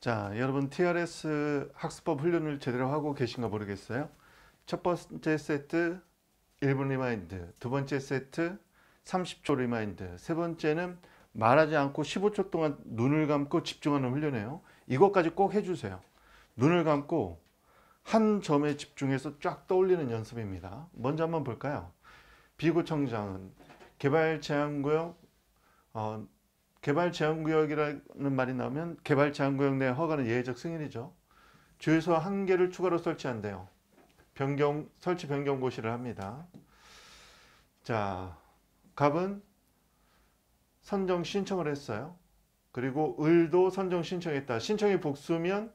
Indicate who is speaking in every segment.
Speaker 1: 자, 여러분 TRS 학습법 훈련을 제대로 하고 계신가 모르겠어요. 첫 번째 세트 1분 리마인드, 두 번째 세트 30초 리마인드, 세 번째는 말하지 않고 15초 동안 눈을 감고 집중하는 훈련이에요. 이것까지 꼭 해주세요. 눈을 감고 한 점에 집중해서 쫙 떠올리는 연습입니다. 먼저 한번 볼까요? 비구청장은 개발제한구역 어, 개발 제한 구역이라는 말이 나오면 개발 제한 구역 내 허가는 예외적 승인이죠. 주유소 한 개를 추가로 설치한대요. 변경 설치 변경 고시를 합니다. 자, 갑은 선정 신청을 했어요. 그리고 을도 선정 신청했다. 신청이 복수면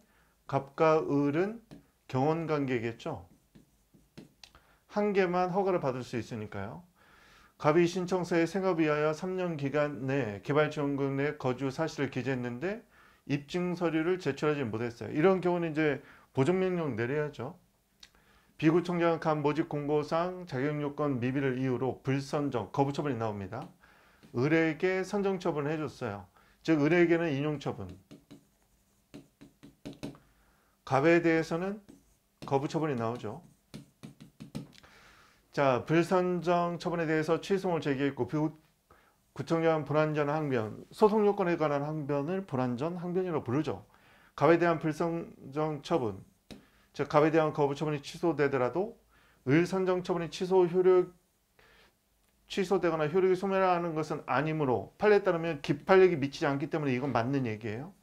Speaker 1: 갑과 을은 경원 관계겠죠. 한 개만 허가를 받을 수 있으니까요. 갑이 신청서에 생업에 의하여 3년 기간 내 개발지원금 내 거주 사실을 기재했는데 입증 서류를 제출하지 못했어요. 이런 경우는 이제 보존명령 내려야죠. 비구청장 간 모집 공고상 자격요건 미비를 이유로 불선정 거부처분이 나옵니다. 의에게 선정처분을 해줬어요. 즉의에게는 인용처분 갑에 대해서는 거부처분이 나오죠. 자 불선정 처분에 대해서 취소송을 제기했고 구청장 불안전 항변, 소송 요건에 관한 항변을 불안전 항변이라고 부르죠. 갑에 대한 불선정 처분, 즉 갑에 대한 거부 처분이 취소되더라도 을선정 처분이 취소 효력 취소되거나 효력이 소멸하는 것은 아니므로 판례에 따르면 기판력이 미치지 않기 때문에 이건 맞는 얘기예요.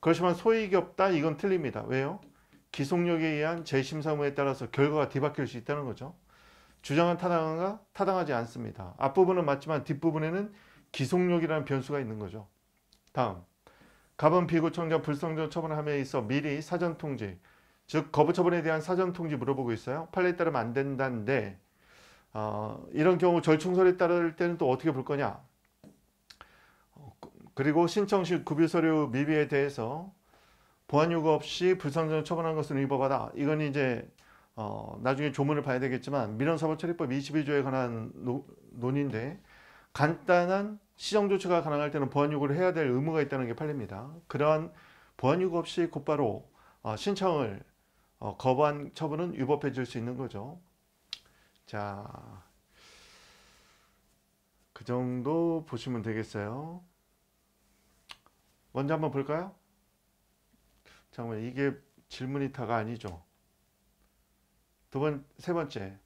Speaker 1: 그렇지만 소익이 없다 이건 틀립니다. 왜요? 기속력에 의한 재심사무에 따라서 결과가 뒤바뀔 수 있다는 거죠. 주장은 타당한가? 타당하지 않습니다. 앞부분은 맞지만 뒷부분에는 기속력이라는 변수가 있는 거죠. 다음, 가번 비구청자 불성전 처분함에 있어 미리 사전 통지, 즉 거부 처분에 대한 사전 통지 물어보고 있어요. 판례에 따르면 안 된다는데 어, 이런 경우 절충설에 따를 때는 또 어떻게 볼 거냐? 그리고 신청 시 구비서류 미비에 대해서 보안 요구 없이 불상전 처분한 것은 위법하다. 이건 이제 어, 나중에 조문을 봐야 되겠지만 민원사법처리법 21조에 관한 노, 논인데 간단한 시정조치가 가능할 때는 보안 요구를 해야 될 의무가 있다는 게팔립니다 그러한 보안 요구 없이 곧바로 어, 신청을 어, 거부한 처분은 위법해질 수 있는 거죠. 자, 그 정도 보시면 되겠어요. 먼저 한번 볼까요? 잠깐만 이게 질문이 다가 아니죠. 두 번, 세 번째.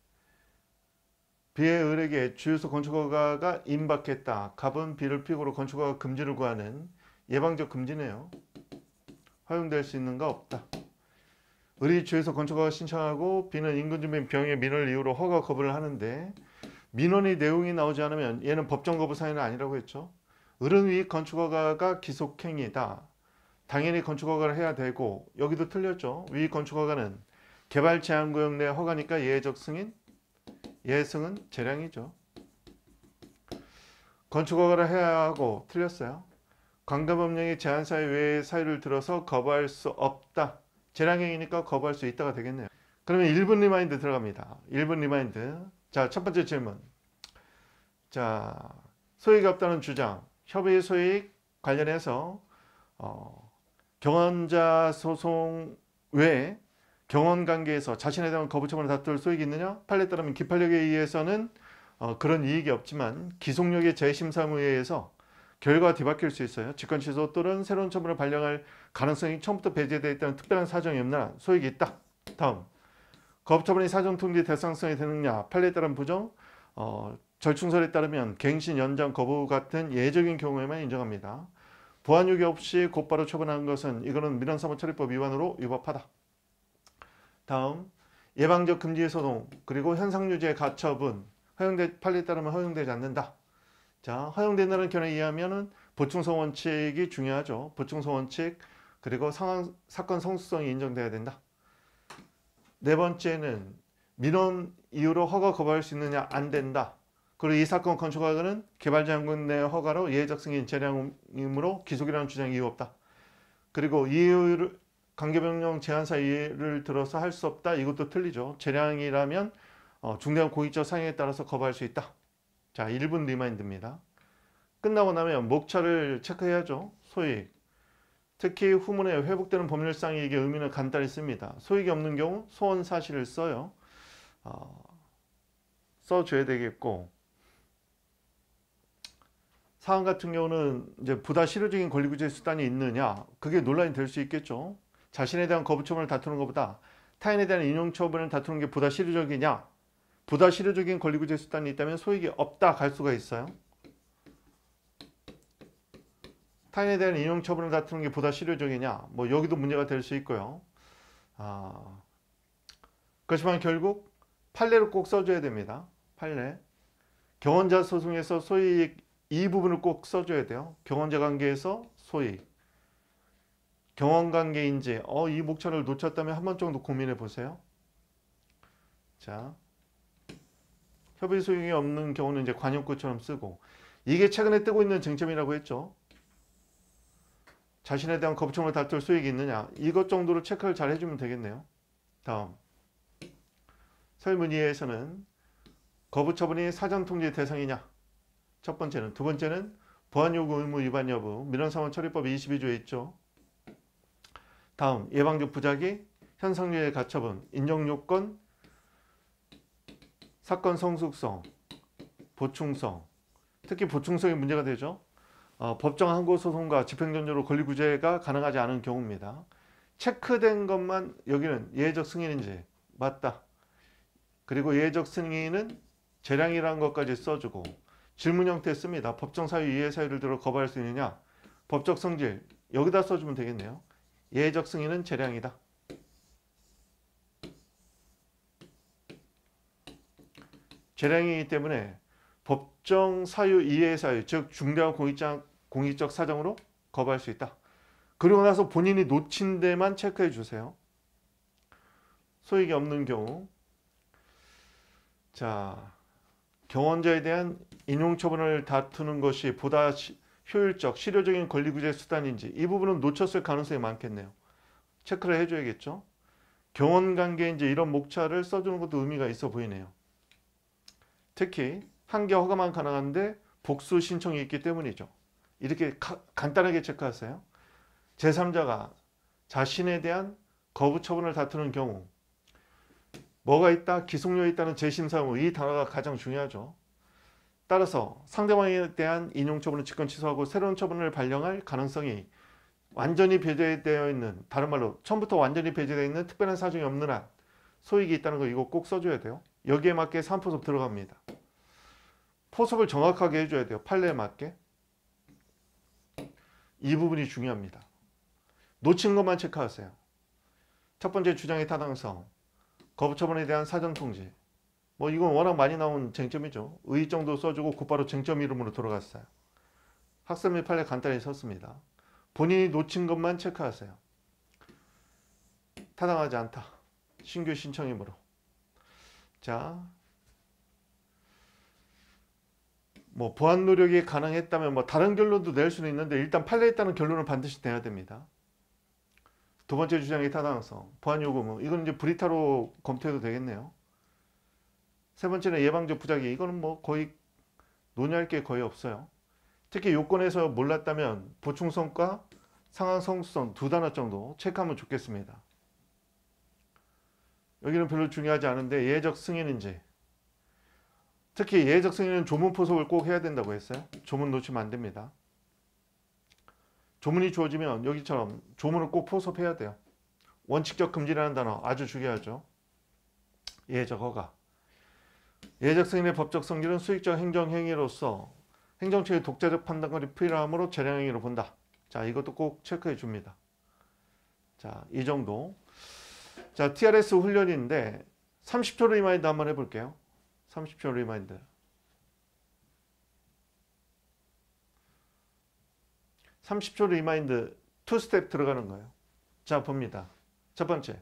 Speaker 1: 비의 을에게 주유소 건축허가가 임박했다. 갑은 비를 피고로 건축허가 금지를 구하는 예방적 금지네요. 허용될 수 있는가 없다. 을이 주에서 건축허가 신청하고 비는 인근주민 병의 민원을 이유로 허가 거부를 하는데 민원이 내용이 나오지 않으면 얘는 법정 거부 사유는 아니라고 했죠. 을은 위 건축허가가 기속행위다. 당연히 건축허가를 해야 되고 여기도 틀렸죠. 위 건축허가는 개발 제한 구역 내 허가니까 예외적 승인 예승은 외 재량이죠. 건축허가를 해야 하고 틀렸어요. 관계법령의 제한 사유 외의 사유를 들어서 거부할 수 없다. 재량행위니까 거부할 수 있다가 되겠네요. 그러면 1분 리마인드 들어갑니다. 1분 리마인드. 자, 첫 번째 질문. 자, 소익이 없다는 주장, 협의 소익 관련해서 어, 경험자 소송 외에 경원 관계에서 자신에 대한 거부처분을 다툴 소익이 있느냐? 판례 따르면 기판력에 의해서는 어, 그런 이익이 없지만 기속력의 재심사무에 의해서 결과가 뒤바뀔 수 있어요. 직권 취소 또는 새로운 처분을 발령할 가능성이 처음부터 배제되어 있다는 특별한 사정이 없나 소익이 있다. 다음, 거부처분이 사정 통지 대상성이 되느냐 판례에 따른 부정, 어, 절충설에 따르면 갱신 연장 거부 같은 예적인 경우에만 인정합니다. 보완유기 없이 곧바로 처분한 것은 이거는 민원사무처리법 위반으로 위법하다. 다음 예방적 금지의 소송 그리고 현상유지의 가처분 허용돼 판례에 따르면 허용되지 않는다. 자 허용된다는 견해에 의하면은 보충성 원칙이 중요하죠. 보충성 원칙 그리고 상황 사건 성수성이 인정돼야 된다. 네 번째는 민원 이유로 허가 거부할 수 있느냐 안 된다. 그리고 이 사건 건축허가는 개발자 연금 내 허가로 예외적 승인 재량이므로 기속이라는 주장이 이유 없다. 그리고 이유를 관계변경 제한 사유를 들어서 할 수 없다. 이것도 틀리죠. 재량이라면 어, 중대한 공익적 상해에 따라서 거부할 수 있다. 자, 1분 리마인드입니다. 끝나고 나면 목차를 체크해야죠. 소익. 특히 후문에 회복되는 법률상의 이게 의미는 간단히 씁니다. 소익이 없는 경우 소원 사실을 써요. 어, 써줘야 되겠고 사안 같은 경우는 이제 부다 실효적인 권리구제 수단이 있느냐 그게 논란이 될 수 있겠죠. 자신에 대한 거부 처분을 다투는 것보다 타인에 대한 인용 처분을 다투는 게 보다 실효적이냐 보다 실효적인 권리구제 수단이 있다면 소익이 없다 갈 수가 있어요. 타인에 대한 인용 처분을 다투는 게 보다 실효적이냐 뭐 여기도 문제가 될 수 있고요. 아, 그렇지만 결국 판례를 꼭 써줘야 됩니다. 판례. 경원자 소송에서 소익 이 부분을 꼭 써줘야 돼요. 경원자 관계에서 소익. 경험 관계인지 어, 이 목차를 놓쳤다면 한 번 정도 고민해 보세요. 자, 협의 소용이 없는 경우는 이제 관용구처럼 쓰고 이게 최근에 뜨고 있는 쟁점이라고 했죠. 자신에 대한 거부청을 다툴 수익이 있느냐 이것 정도로 체크를 잘 해주면 되겠네요. 다음 설문위에서는 거부 처분이 사전 통지 대상이냐 첫 번째는 두 번째는 보안 요구 의무 위반 여부 민원사원 처리법 22조에 있죠. 다음 예방적 부작위, 현상률의 가처분, 인정요건, 사건 성숙성, 보충성, 특히 보충성이 문제가 되죠. 어, 법정 항고소송과 집행전조로 권리구제가 가능하지 않은 경우입니다. 체크된 것만 여기는 예외적 승인인지 맞다. 그리고 예외적 승인은 재량이라는 것까지 써주고 질문 형태 씁니다. 법정 사유 이해 사유를 들어 거부할 수 있느냐? 법적 성질 여기다 써주면 되겠네요. 예적 승인은 재량이다. 재량이기 때문에 법정 사유 이외의 사유, 즉 중대한 공익적, 공익적 사정으로 거부할 수 있다. 그리고 나서 본인이 놓친 데만 체크해 주세요. 소익이 없는 경우 자 경원자에 대한 인용처분을 다투는 것이 보다 시, 효율적, 실효적인 권리구제 수단인지 이 부분은 놓쳤을 가능성이 많겠네요. 체크를 해줘야겠죠. 경원관계인지 이런 목차를 써주는 것도 의미가 있어 보이네요. 특히 한개 허가만 가능한데 복수 신청이 있기 때문이죠. 이렇게 가, 간단하게 체크하세요. 제3자가 자신에 대한 거부 처분을 다투는 경우 뭐가 있다? 기속력이 있다는 재심사무 이 단어가 가장 중요하죠. 따라서 상대방에 대한 인용 처분을 직권 취소하고 새로운 처분을 발령할 가능성이 완전히 배제되어 있는 다른 말로 처음부터 완전히 배제되어 있는 특별한 사정이 없는 한 소익이 있다는 거 이거 꼭 써줘야 돼요. 여기에 맞게 3포섭 들어갑니다. 포섭을 정확하게 해줘야 돼요. 판례에 맞게. 이 부분이 중요합니다. 놓친 것만 체크하세요. 첫 번째 주장의 타당성, 거부 처분에 대한 사전 통지, 뭐 이건 워낙 많이 나온 쟁점이죠. 의정도 써주고 곧바로 쟁점 이름으로 돌아갔어요. 학습및 판례 간단히 썼습니다. 본인이 놓친 것만 체크하세요. 타당하지 않다. 신규 신청이므로. 자, 뭐 보안 노력이 가능했다면 뭐 다른 결론도 낼 수는 있는데 일단 판례했다는 결론은 반드시 내야 됩니다. 두 번째 주장이 타당성, 보안 요금은 뭐 이건 이제 브리타로 검토해도 되겠네요. 세 번째는 예방적 부작위. 이거는 뭐 거의 논의할 게 거의 없어요. 특히 요건에서 몰랐다면 보충성과 상황성수성 두 단어 정도 체크하면 좋겠습니다. 여기는 별로 중요하지 않은데 예외적 승인인지 특히 예외적 승인은 조문 포섭을 꼭 해야 된다고 했어요. 조문 놓치면 안 됩니다. 조문이 주어지면 여기처럼 조문을 꼭 포섭해야 돼요. 원칙적 금지라는 단어 아주 중요하죠. 예외적 허가. 예적 승인의 법적 성질은 수익적 행정 행위로서 행정처의 독자적 판단권이 필요하므로 재량 행위로 본다. 자, 이것도 꼭 체크해 줍니다. 자, 이 정도. 자, TRS 훈련인데 30초 리마인드 한번 해 볼게요. 30초 리마인드. 30초 리마인드 투 스텝 들어가는 거예요. 자, 봅니다. 첫 번째.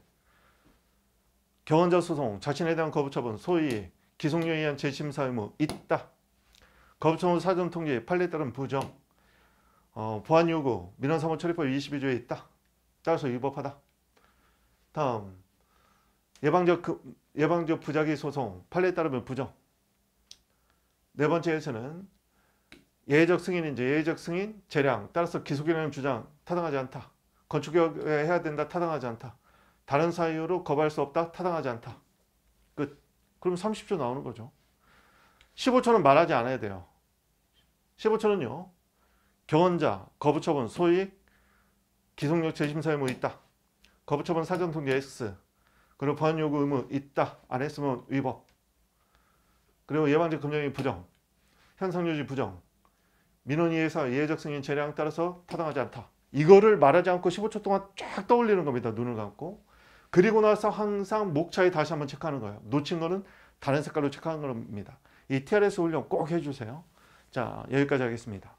Speaker 1: 경원자 소송, 자신에 대한 거부 처분, 소위 기속령에 의한 재심사 의무 있다. 거부청후 사전통계 판례에 따른 부정 어, 보안 요구 민원사무 처리법 22조에 있다. 따라서 위법하다. 다음 예방적 그, 예방적 부작위 소송 판례에 따르면 부정 네 번째에서는 예외적 승인인지 예외적 승인 재량 따라서 기소기 주장 타당하지 않다. 건축개혁 해야 된다 타당하지 않다. 다른 사유로 거부할 수 없다 타당하지 않다. 끝. 그럼 30초 나오는 거죠. 15초는 말하지 않아야 돼요. 15초는요. 경원자, 거부처분, 소액, 기속력 재심사 의무 뭐 있다. 거부처분 사전통계 X. 그리고 보안 요구 의무 있다. 안 했으면 위법. 그리고 예방적 금융이 부정. 현상유지 부정. 민원이에서 예외적 승인 재량 따라서 타당하지 않다. 이거를 말하지 않고 15초 동안 쫙 떠올리는 겁니다. 눈을 감고. 그리고 나서 항상 목차에 다시 한번 체크하는 거예요. 놓친 거는 다른 색깔로 체크하는 겁니다. 이 TRS 훈련 꼭 해주세요. 자, 여기까지 하겠습니다.